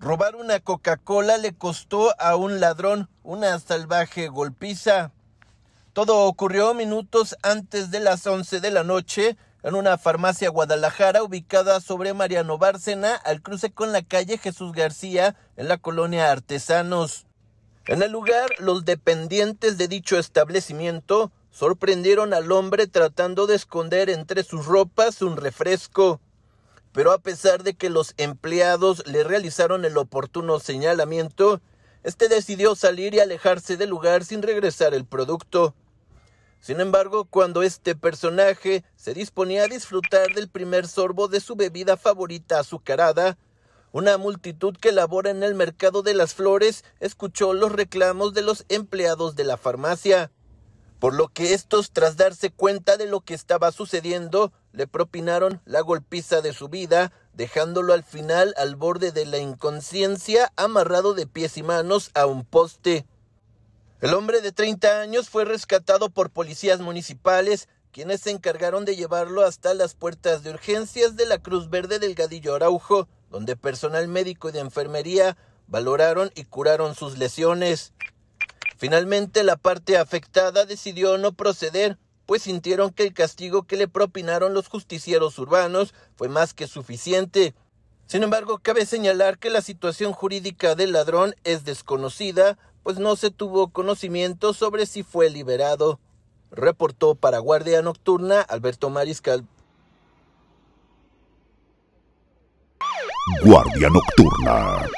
Robar una Coca-Cola le costó a un ladrón una salvaje golpiza. Todo ocurrió minutos antes de las 11 de la noche en una farmacia Guadalajara ubicada sobre Mariano Bárcena al cruce con la calle Jesús García en la colonia Artesanos. En el lugar, los dependientes de dicho establecimiento sorprendieron al hombre tratando de esconder entre sus ropas un refresco pero a pesar de que los empleados le realizaron el oportuno señalamiento, este decidió salir y alejarse del lugar sin regresar el producto. Sin embargo, cuando este personaje se disponía a disfrutar del primer sorbo de su bebida favorita azucarada, una multitud que labora en el mercado de las flores escuchó los reclamos de los empleados de la farmacia por lo que estos, tras darse cuenta de lo que estaba sucediendo, le propinaron la golpiza de su vida, dejándolo al final al borde de la inconsciencia, amarrado de pies y manos a un poste. El hombre de 30 años fue rescatado por policías municipales, quienes se encargaron de llevarlo hasta las puertas de urgencias de la Cruz Verde del Gadillo Araujo, donde personal médico y de enfermería valoraron y curaron sus lesiones. Finalmente, la parte afectada decidió no proceder, pues sintieron que el castigo que le propinaron los justicieros urbanos fue más que suficiente. Sin embargo, cabe señalar que la situación jurídica del ladrón es desconocida, pues no se tuvo conocimiento sobre si fue liberado. Reportó para Guardia Nocturna Alberto Mariscal. Guardia Nocturna.